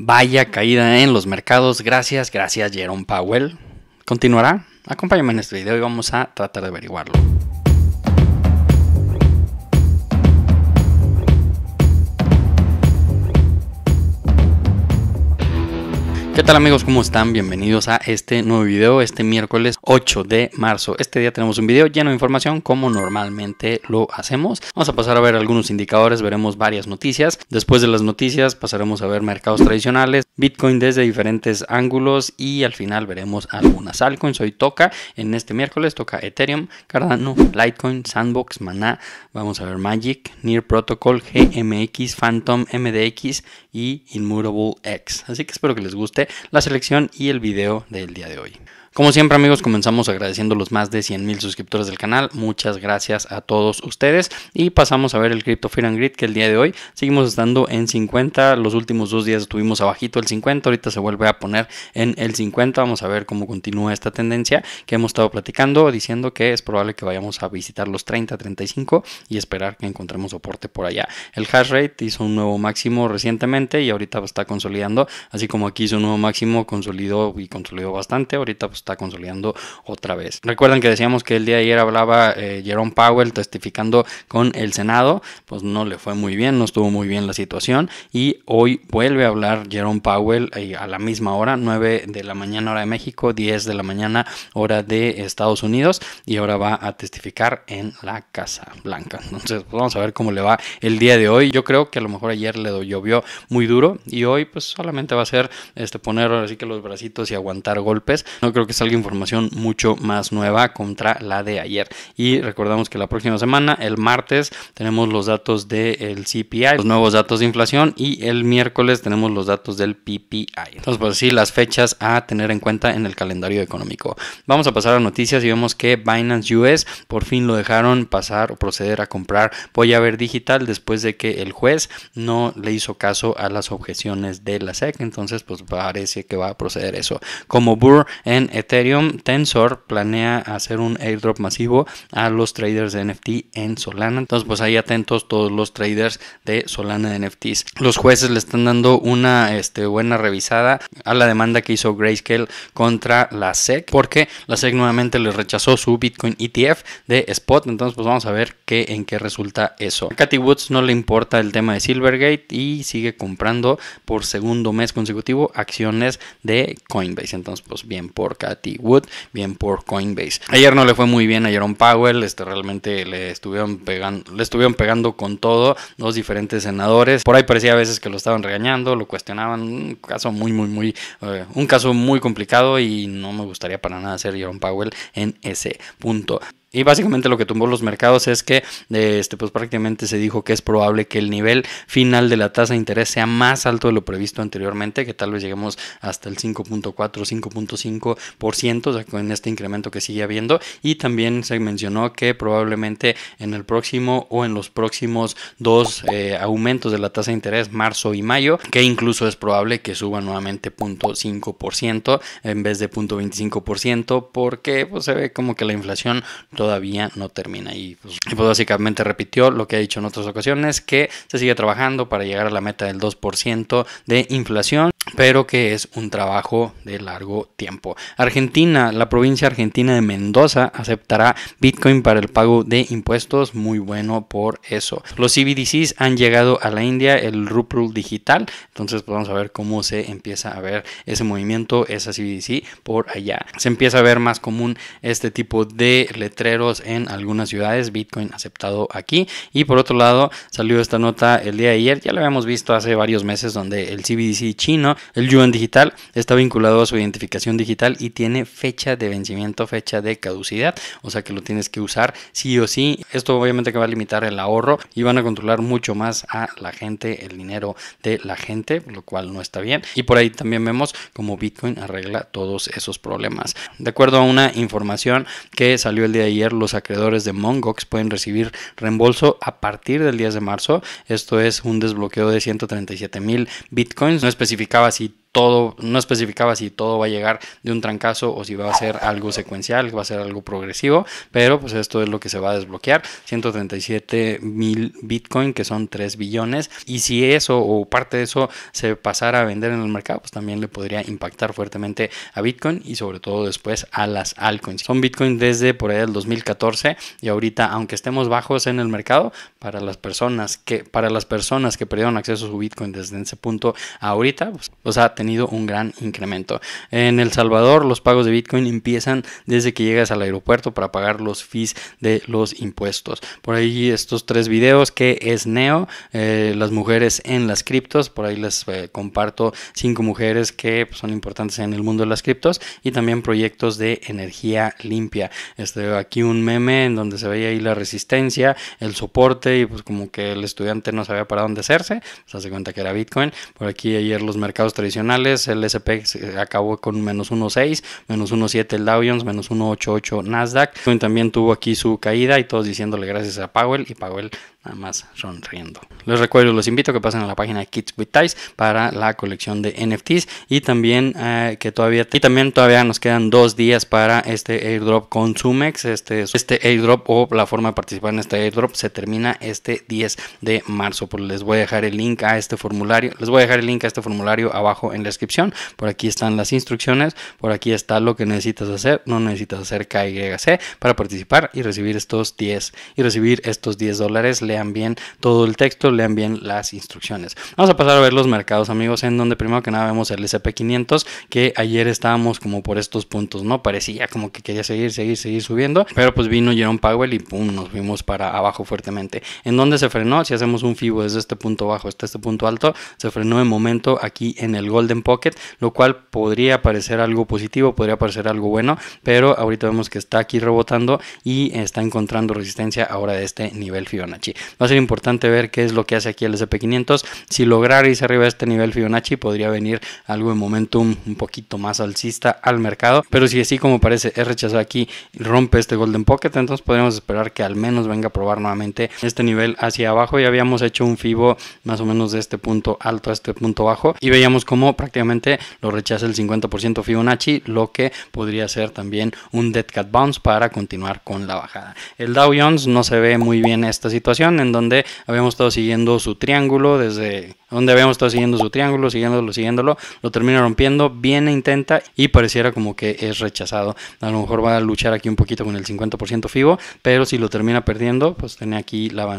Vaya caída en los mercados. Gracias, gracias Jerome Powell. Continuará. Acompáñame en este video y vamos a tratar de averiguarlo. ¿Qué tal amigos? ¿Cómo están? Bienvenidos a este nuevo video, este miércoles 8 de marzo. Este día tenemos un video lleno de información como normalmente lo hacemos. Vamos a pasar a ver algunos indicadores, veremos varias noticias. Después de las noticias pasaremos a ver mercados tradicionales, Bitcoin desde diferentes ángulos y al final veremos algunas altcoins. Hoy toca, en este miércoles toca Ethereum, Cardano, Litecoin, Sandbox, Mana, vamos a ver Magic, Near Protocol, GMX, Phantom, MDX y Immutable X. Así que espero que les guste la selección y el video del día de hoy. Como siempre amigos, comenzamos agradeciendo los más de 100 mil suscriptores del canal. Muchas gracias a todos ustedes. Y pasamos a ver el Crypto Fear and Grid que el día de hoy seguimos estando en 50. Los últimos dos días estuvimos abajito el 50. Ahorita se vuelve a poner en el 50. Vamos a ver cómo continúa esta tendencia que hemos estado platicando, diciendo que es probable que vayamos a visitar los 30, 35 y esperar que encontremos soporte por allá. El hash rate hizo un nuevo máximo recientemente y ahorita está consolidando. Así como aquí hizo un nuevo máximo, consolidó y consolidó bastante. Ahorita pues está consolidando otra vez. Recuerden que decíamos que el día de ayer hablaba eh, Jerome Powell testificando con el Senado, pues no le fue muy bien, no estuvo muy bien la situación y hoy vuelve a hablar Jerome Powell eh, a la misma hora, 9 de la mañana hora de México, 10 de la mañana hora de Estados Unidos y ahora va a testificar en la Casa Blanca. Entonces pues, vamos a ver cómo le va el día de hoy. Yo creo que a lo mejor ayer le llovió muy duro y hoy pues solamente va a ser este poner así que los bracitos y aguantar golpes. No creo que salga información mucho más nueva contra la de ayer. Y recordamos que la próxima semana, el martes, tenemos los datos del CPI, los nuevos datos de inflación y el miércoles tenemos los datos del PPI. Entonces, pues sí, las fechas a tener en cuenta en el calendario económico. Vamos a pasar a noticias y vemos que Binance US por fin lo dejaron pasar o proceder a comprar Voy a ver Digital después de que el juez no le hizo caso a las objeciones de la SEC. Entonces, pues parece que va a proceder eso. Como Burr en Ethereum, Tensor planea hacer un airdrop masivo a los traders de NFT en Solana. Entonces, pues ahí atentos todos los traders de Solana de NFTs. Los jueces le están dando una este, buena revisada a la demanda que hizo Grayscale contra la SEC, porque la SEC nuevamente le rechazó su Bitcoin ETF de Spot. Entonces, pues vamos a ver qué, en qué resulta eso. A Cathy Woods no le importa el tema de Silvergate y sigue comprando por segundo mes consecutivo acciones de Coinbase. Entonces, pues bien por T. Wood, bien por Coinbase. Ayer no le fue muy bien a Jerome Powell, este, realmente le estuvieron, pegando, le estuvieron pegando con todo dos diferentes senadores. Por ahí parecía a veces que lo estaban regañando, lo cuestionaban. Un caso muy, muy, muy, eh, un caso muy complicado y no me gustaría para nada ser Jerome Powell en ese punto. Y básicamente lo que tumbó los mercados es que este, pues prácticamente se dijo que es probable que el nivel final de la tasa de interés sea más alto de lo previsto anteriormente, que tal vez lleguemos hasta el 5.4, 5.5%, o sea, con este incremento que sigue habiendo. Y también se mencionó que probablemente en el próximo o en los próximos dos eh, aumentos de la tasa de interés, marzo y mayo, que incluso es probable que suba nuevamente 0.5% en vez de 0.25%, porque pues, se ve como que la inflación todavía no termina. Pues, y y pues, básicamente repitió lo que ha dicho en otras ocasiones, que se sigue trabajando para llegar a la meta del 2% de inflación, pero que es un trabajo de largo tiempo. Argentina, la provincia argentina de Mendoza aceptará Bitcoin para el pago de impuestos, muy bueno por eso. Los CBDCs han llegado a la India, el Rupul digital, entonces pues, vamos a ver cómo se empieza a ver ese movimiento, esa CBDC por allá. Se empieza a ver más común este tipo de letreros en algunas ciudades, Bitcoin aceptado aquí. Y por otro lado, salió esta nota el día de ayer, ya la habíamos visto hace varios meses, donde el CBDC chino, el yuan digital, está vinculado a su identificación digital y tiene fecha de vencimiento, fecha de caducidad, o sea que lo tienes que usar sí o sí. Esto obviamente que va a limitar el ahorro y van a controlar mucho más a la gente, el dinero de la gente, lo cual no está bien. Y por ahí también vemos cómo Bitcoin arregla todos esos problemas. De acuerdo a una información que salió el día de ayer, los acreedores de Mongox pueden recibir reembolso a partir del 10 de marzo. Esto es un desbloqueo de 137 mil bitcoins. No especificaba si todo, no especificaba si todo va a llegar de un trancazo o si va a ser algo secuencial, va a ser algo progresivo, pero pues esto es lo que se va a desbloquear, 137 mil Bitcoin que son 3 billones y si eso o parte de eso se pasara a vender en el mercado, pues también le podría impactar fuertemente a Bitcoin y sobre todo después a las altcoins. Son Bitcoin desde por ahí del 2014 y ahorita aunque estemos bajos en el mercado, para las personas que para las personas que perdieron acceso a su Bitcoin desde ese punto ahorita, pues, o sea, tenido un gran incremento. En El Salvador, los pagos de Bitcoin empiezan desde que llegas al aeropuerto para pagar los fees de los impuestos. Por ahí estos tres videos que es Neo, eh, las mujeres en las criptos, por ahí les eh, comparto cinco mujeres que pues, son importantes en el mundo de las criptos y también proyectos de energía limpia. Este, aquí un meme en donde se veía ahí la resistencia, el soporte y pues como que el estudiante no sabía para dónde hacerse, se pues, hace cuenta que era Bitcoin. Por aquí ayer los mercados tradicionales el SP acabó con menos 1.6, menos 1.7 el Dow Jones, menos 1.88 Nasdaq. También tuvo aquí su caída y todos diciéndole gracias a Powell y Powell más sonriendo. Les recuerdo, los invito a que pasen a la página Kids with Ties para la colección de NFTs y también eh, que todavía y también todavía nos quedan dos días para este airdrop con Sumex. Este, este airdrop o la forma de participar en este airdrop se termina este 10 de marzo. Pues les voy a dejar el link a este formulario. Les voy a dejar el link a este formulario abajo en la descripción. Por aquí están las instrucciones. Por aquí está lo que necesitas hacer. No necesitas hacer KYC para participar y recibir estos 10 y recibir estos 10 dólares. Le lean bien todo el texto, lean bien las instrucciones. Vamos a pasar a ver los mercados, amigos, en donde primero que nada vemos el SP500, que ayer estábamos como por estos puntos, ¿no? Parecía como que quería seguir, seguir, seguir subiendo, pero pues vino Jerome Powell y pum, nos fuimos para abajo fuertemente. ¿En dónde se frenó? Si hacemos un FIBO desde este punto bajo hasta este punto alto, se frenó de momento aquí en el Golden Pocket, lo cual podría parecer algo positivo, podría parecer algo bueno, pero ahorita vemos que está aquí rebotando y está encontrando resistencia ahora de este nivel Fibonacci va a ser importante ver qué es lo que hace aquí el SP500. Si y irse arriba de este nivel Fibonacci, podría venir algo de momentum un poquito más alcista al mercado. Pero si así como parece es rechazado aquí, Y rompe este Golden Pocket, entonces podríamos esperar que al menos venga a probar nuevamente este nivel hacia abajo. Ya habíamos hecho un Fibo más o menos de este punto alto a este punto bajo y veíamos como prácticamente lo rechaza el 50% Fibonacci, lo que podría ser también un Dead Cat Bounce para continuar con la bajada. El Dow Jones no se ve muy bien esta situación en donde habíamos estado siguiendo su triángulo desde donde habíamos estado siguiendo su triángulo, siguiéndolo, siguiéndolo, lo termina rompiendo, viene, intenta y pareciera como que es rechazado. A lo mejor va a luchar aquí un poquito con el 50% FIBO, pero si lo termina perdiendo, pues tiene aquí, la,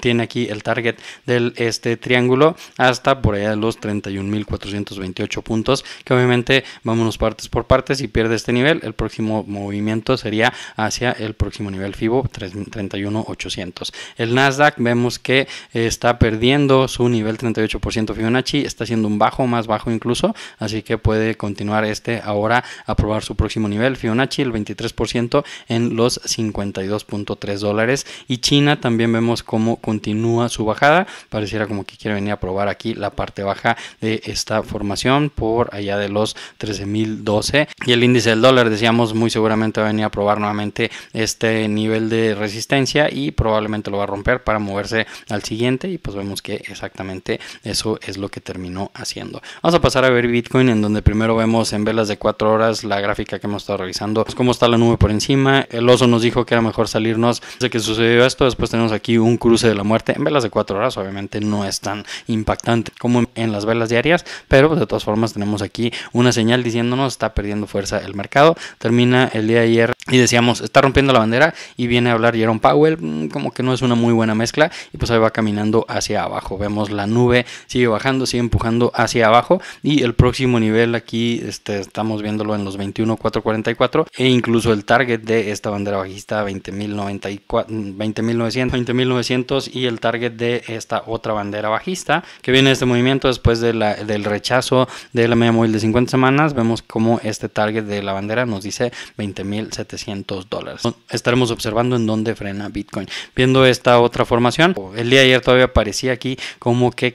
tiene aquí el target de este triángulo hasta por allá de los 31.428 puntos, que obviamente vámonos partes por partes Si pierde este nivel, el próximo movimiento sería hacia el próximo nivel FIBO 31.800. El Nasdaq vemos que está perdiendo su nivel 68% Fibonacci, está haciendo un bajo, más bajo incluso, así que puede continuar este ahora a probar su próximo nivel. Fibonacci el 23% en los 52.3 dólares y China también vemos cómo continúa su bajada, pareciera como que quiere venir a probar aquí la parte baja de esta formación por allá de los 13.012 y el índice del dólar decíamos muy seguramente va a venir a probar nuevamente este nivel de resistencia y probablemente lo va a romper para moverse al siguiente y pues vemos que exactamente eso es lo que terminó haciendo. Vamos a pasar a ver Bitcoin en donde primero vemos en velas de 4 horas la gráfica que hemos estado revisando, pues, cómo está la nube por encima. El oso nos dijo que era mejor salirnos sé que sucedió esto. Después tenemos aquí un cruce de la muerte en velas de 4 horas. Obviamente no es tan impactante como en las velas diarias, pero pues, de todas formas tenemos aquí una señal diciéndonos está perdiendo fuerza el mercado. Termina el día de ayer y decíamos está rompiendo la bandera y viene a hablar Jerome Powell, mm, como que no es una muy buena mezcla y pues ahí va caminando hacia abajo. Vemos la nube sigue bajando, sigue empujando hacia abajo y el próximo nivel aquí este, estamos viéndolo en los 21.444 e incluso el target de esta bandera bajista 20.900 20.900 y el target de esta otra bandera bajista que viene este movimiento después de la, del rechazo de la media móvil de 50 semanas vemos como este target de la bandera nos dice 20.700 dólares estaremos observando en dónde frena Bitcoin viendo esta otra formación el día de ayer todavía aparecía aquí como que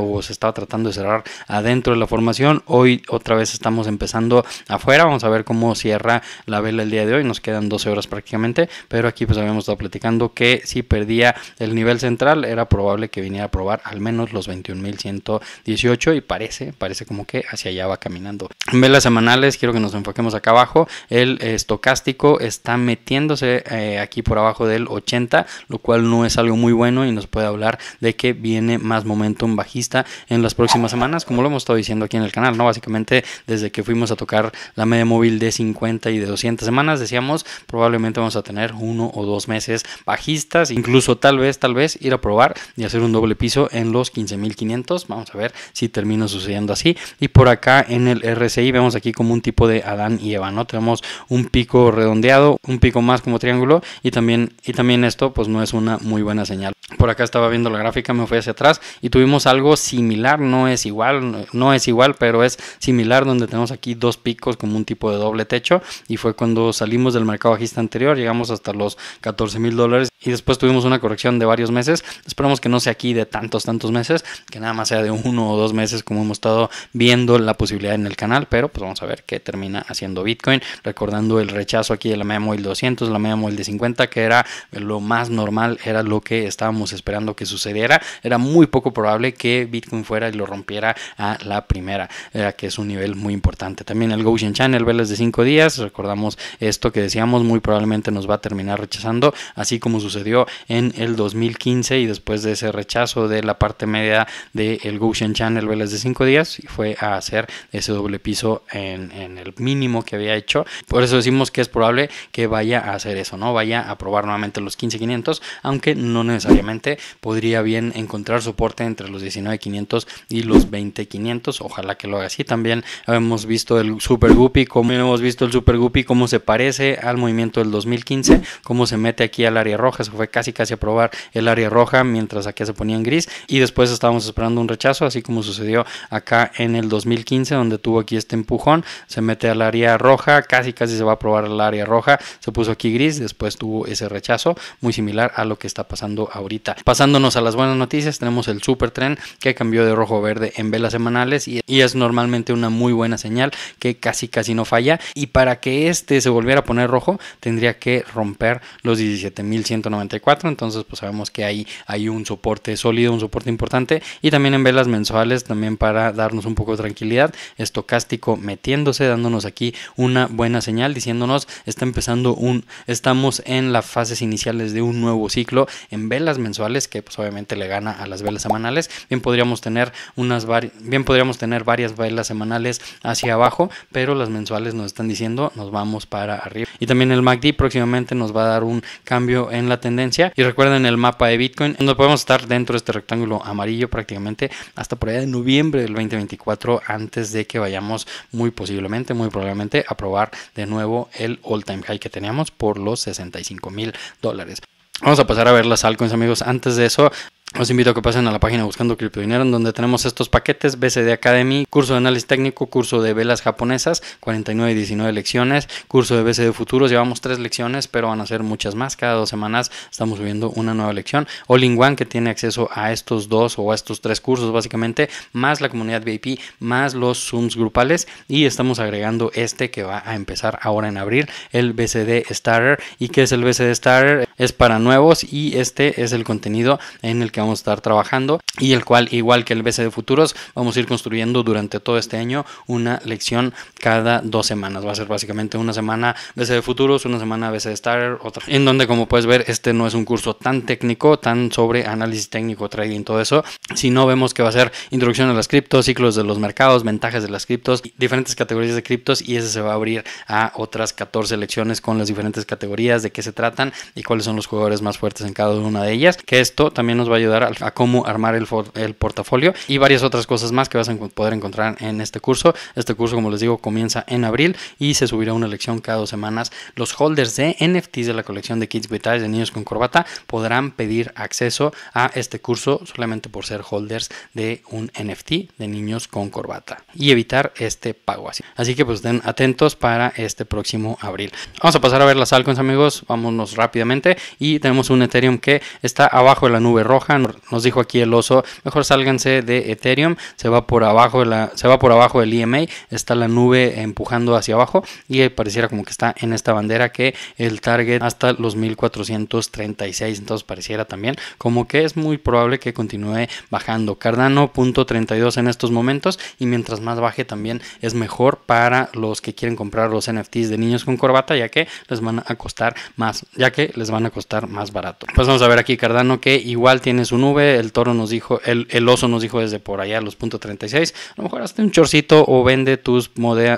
o se estaba tratando de cerrar adentro de la formación. Hoy otra vez estamos empezando afuera. Vamos a ver cómo cierra la vela el día de hoy. Nos quedan 12 horas prácticamente, pero aquí pues habíamos estado platicando que si perdía el nivel central era probable que viniera a probar al menos los 21.118 y parece, parece como que hacia allá va caminando. Velas semanales, quiero que nos enfoquemos acá abajo. El estocástico está metiéndose eh, aquí por abajo del 80, lo cual no es algo muy bueno y nos puede hablar de que viene más momento bajista en las próximas semanas, como lo hemos estado diciendo aquí en el canal, ¿no? Básicamente desde que fuimos a tocar la media móvil de 50 y de 200 semanas, decíamos, probablemente vamos a tener uno o dos meses bajistas, incluso tal vez, tal vez ir a probar y hacer un doble piso en los 15.500, vamos a ver si termina sucediendo así. Y por acá en el RSI vemos aquí como un tipo de Adán y Eva, ¿no? Tenemos un pico redondeado, un pico más como triángulo y también, y también esto pues no es una muy buena señal. Por acá estaba viendo la gráfica, me fui hacia atrás y tuvimos algo similar, no es igual, no es igual, pero es similar donde tenemos aquí dos picos como un tipo de doble techo y fue cuando salimos del mercado bajista anterior, llegamos hasta los 14 mil dólares y después tuvimos una corrección de varios meses, esperamos que no sea aquí de tantos, tantos meses, que nada más sea de uno o dos meses como hemos estado viendo la posibilidad en el canal, pero pues vamos a ver qué termina haciendo Bitcoin, recordando el rechazo aquí de la media móvil 200, la media móvil de 50, que era lo más normal, era lo que estábamos esperando que sucediera, era muy poco probable que Bitcoin fuera y lo rompiera a la primera, eh, que es un nivel muy importante. También el Gaussian Channel, velas de 5 días, recordamos esto que decíamos, muy probablemente nos va a terminar rechazando, así como sucedió en el 2015 y después de ese rechazo de la parte media del de Gaussian Channel, velas de 5 días, y fue a hacer ese doble piso en, el mínimo que había hecho. Por eso decimos que es probable que vaya a hacer eso, ¿no? Vaya a probar nuevamente los 15500, aunque no necesariamente podría bien encontrar soporte entre los 19.500 y los 20.500. Ojalá que lo haga así. También hemos visto el Super Guppy, como hemos visto el Super Guppy, cómo se parece al movimiento del 2015, cómo se mete aquí al área roja. Se fue casi casi a probar el área roja mientras aquí se ponía en gris. Y después estábamos esperando un rechazo, así como sucedió acá en el 2015, donde tuvo aquí este empujón. Se mete al área roja, casi casi se va a probar el área roja. Se puso aquí gris, después tuvo ese rechazo, muy similar a lo que está pasando ahorita. Pasándonos a las buenas noticias, tenemos el Super tren que cambió de rojo a verde en velas semanales y, es normalmente una muy buena señal que casi casi no falla y para que este se volviera a poner rojo tendría que romper los 17.194 entonces pues sabemos que ahí hay un soporte sólido un soporte importante y también en velas mensuales también para darnos un poco de tranquilidad estocástico metiéndose dándonos aquí una buena señal diciéndonos está empezando un estamos en las fases iniciales de un nuevo ciclo en velas mensuales que pues obviamente le gana a las velas semanales bien podríamos tener unas bien podríamos tener varias velas semanales hacia abajo, pero las mensuales nos están diciendo nos vamos para arriba. Y también el MACD próximamente nos va a dar un cambio en la tendencia y recuerden el mapa de Bitcoin, nos podemos estar dentro de este rectángulo amarillo prácticamente hasta por allá de noviembre del 2024 antes de que vayamos muy posiblemente, muy probablemente a probar de nuevo el all time high que teníamos por los 65 mil dólares. Vamos a pasar a ver las altcoins amigos. Antes de eso, os invito a que pasen a la página buscando criptodinero en donde tenemos estos paquetes, BCD Academy, curso de análisis técnico, curso de velas japonesas, 49 y 19 lecciones, curso de BCD Futuros, llevamos tres lecciones, pero van a ser muchas más, cada dos semanas estamos subiendo una nueva lección, All in One que tiene acceso a estos dos o a estos tres cursos básicamente, más la comunidad VIP, más los Zooms grupales y estamos agregando este que va a empezar ahora en abril, el BCD Starter y que es el BCD Starter, es para nuevos y este es el contenido en el que vamos a estar trabajando y el cual, igual que el BC de Futuros, vamos a ir construyendo durante todo este año una lección cada dos semanas. Va a ser básicamente una semana BC de Futuros, una semana BC de Starter, otra. En donde, como puedes ver, este no es un curso tan técnico, tan sobre análisis técnico, trading, todo eso, sino vemos que va a ser introducción a las criptos, ciclos de los mercados, ventajas de las criptos, diferentes categorías de criptos y ese se va a abrir a otras 14 lecciones con las diferentes categorías, de qué se tratan y cuáles son los jugadores más fuertes en cada una de ellas. Que esto también nos va a ayudar a, cómo armar el, portafolio y varias otras cosas más que vas a poder encontrar en este curso. Este curso, como les digo, comienza en abril y se subirá una lección cada dos semanas. Los holders de NFTs de la colección de Kids Vitales de niños con corbata podrán pedir acceso a este curso solamente por ser holders de un NFT de niños con corbata y evitar este pago así. Así que pues estén atentos para este próximo abril. Vamos a pasar a ver las altcoins amigos, vámonos rápidamente y tenemos un Ethereum que está abajo de la nube roja, nos dijo aquí el oso, mejor sálganse de Ethereum, se va por abajo se va por abajo del IMA, e está la nube empujando hacia abajo y eh, pareciera como que está en esta bandera que el target hasta los 1436, entonces pareciera también como que es muy probable que continúe bajando. Cardano .32 en estos momentos y mientras más baje también es mejor para los que quieren comprar los NFTs de niños con corbata, ya que les van a costar más, ya que les van a costar más barato. Pues vamos a ver aquí Cardano que igual tiene su nube, el toro nos dijo, el, oso nos dijo desde por allá los punto 36, a lo mejor hazte un chorcito o vende tus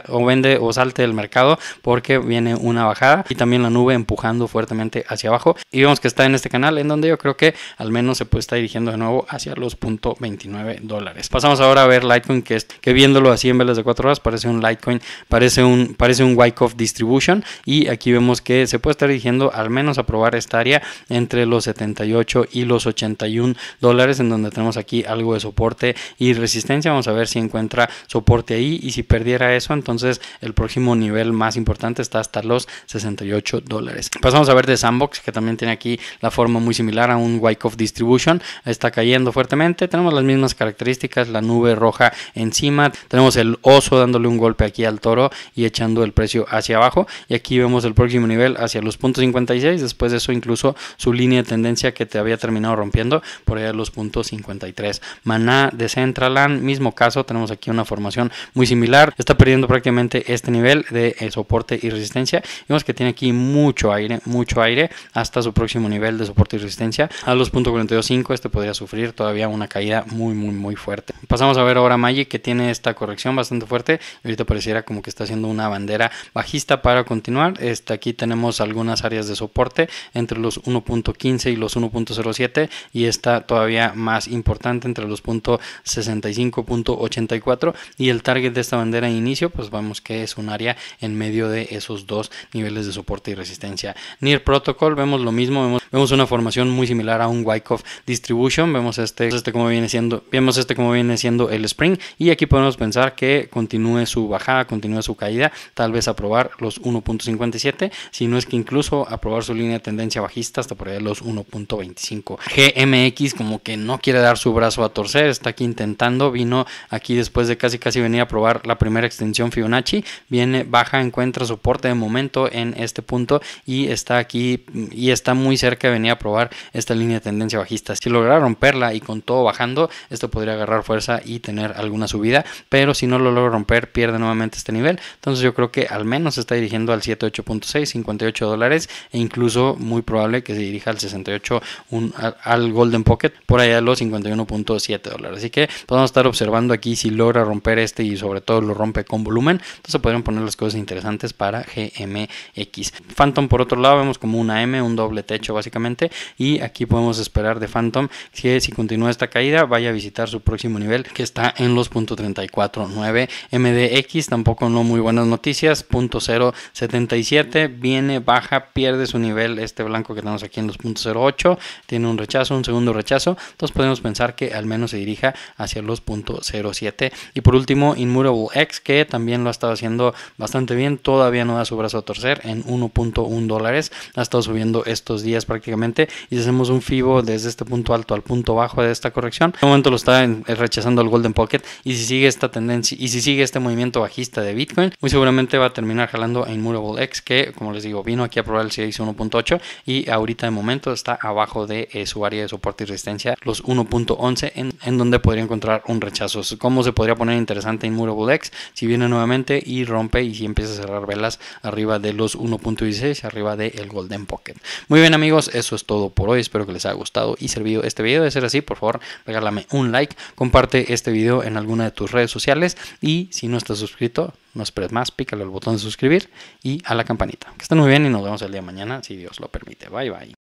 o vende o salte del mercado porque viene una bajada y también la nube empujando fuertemente hacia abajo y vemos que está en este canal en donde yo creo que al menos se puede estar dirigiendo de nuevo hacia los punto 29 dólares. Pasamos ahora a ver Litecoin que, es, que viéndolo así en velas de 4 horas parece un Litecoin, parece un, parece un Wyckoff Distribution y aquí vemos que se puede estar dirigiendo al menos a probar esta área entre los 78 y los 81 dólares, en donde tenemos aquí algo de soporte y resistencia. Vamos a ver si encuentra soporte ahí y si perdiera eso, entonces el próximo nivel más importante está hasta los 68 dólares. Pasamos a ver de Sandbox, que también tiene aquí la forma muy similar a un Wyckoff Distribution. Está cayendo fuertemente, tenemos las mismas características, la nube roja encima, tenemos el oso dándole un golpe aquí al toro y echando el precio hacia abajo. Y aquí vemos el próximo nivel hacia los puntos 56, después de eso incluso su línea de tendencia que te había terminado rompiendo por ahí a los puntos 53. Maná de Centraland, mismo caso, tenemos aquí una formación muy similar. Está perdiendo prácticamente este nivel de eh, soporte y resistencia. Vemos que tiene aquí mucho aire, mucho aire hasta su próximo nivel de soporte y resistencia. A los puntos 42.5 este podría sufrir todavía una caída muy, muy, muy fuerte. Pasamos a ver ahora Magic que tiene esta corrección bastante fuerte. Ahorita pareciera como que está haciendo una bandera bajista para continuar. Este, aquí tenemos algunas áreas de soporte entre los 1.15 y los 1.07 y este está todavía más importante entre los .65.84 y el target de esta bandera de inicio pues vemos que es un área en medio de esos dos niveles de soporte y resistencia. Near Protocol vemos lo mismo, vemos, vemos una formación muy similar a un Wyckoff Distribution, vemos este, este como viene siendo, vemos este como viene siendo el Spring y aquí podemos pensar que continúe su bajada, continúe su caída, tal vez aprobar los 1.57, si no es que incluso aprobar su línea de tendencia bajista hasta por ahí los 1.25. GMX como que no quiere dar su brazo a torcer, está aquí intentando, vino aquí después de casi casi venir a probar la primera extensión Fibonacci, viene, baja, encuentra soporte de momento en este punto y está aquí y está muy cerca de venir a probar esta línea de tendencia bajista. Si logra romperla y con todo bajando, esto podría agarrar fuerza y tener alguna subida, pero si no lo logra romper, pierde nuevamente este nivel. Entonces yo creo que al menos está dirigiendo al 78.6, 58 dólares e incluso muy probable que se dirija al 68, un, al, al gol en Pocket por allá los 51.7 dólares. Así que podemos estar observando aquí si logra romper este y sobre todo lo rompe con volumen. Entonces podrían poner las cosas interesantes para GMX. Phantom por otro lado vemos como una M, un doble techo básicamente. Y aquí podemos esperar de Phantom que si continúa esta caída vaya a visitar su próximo nivel que está en los .349 MDX. Tampoco no muy buenas noticias. .077 viene baja, pierde su nivel este blanco que tenemos aquí en los .08. Tiene un rechazo, un segundo rechazo, entonces podemos pensar que al menos se dirija hacia los .07. Y por último, Inmutable X, que también lo ha estado haciendo bastante bien, todavía no da su brazo a torcer en 1.1 dólares, ha estado subiendo estos días prácticamente y si hacemos un FIBO desde este punto alto al punto bajo de esta corrección, de momento lo está eh, rechazando el Golden Pocket y si sigue esta tendencia y si sigue este movimiento bajista de Bitcoin, muy seguramente va a terminar jalando a Inmutable X, que como les digo, vino aquí a probar el CX 1.8 y ahorita de momento está abajo de eh, su área de soporte resistencia, los 1.11, en, donde podría encontrar un rechazo. Como se podría poner interesante muro X? Si viene nuevamente y rompe y si empieza a cerrar velas arriba de los 1.16, arriba de el Golden Pocket. Muy bien amigos, eso es todo por hoy. Espero que les haya gustado y servido este video. De ser así, por favor, regálame un like, comparte este video en alguna de tus redes sociales y si no estás suscrito, no esperes más, pícale al botón de suscribir y a la campanita. Que estén muy bien y nos vemos el día de mañana, si Dios lo permite. Bye bye.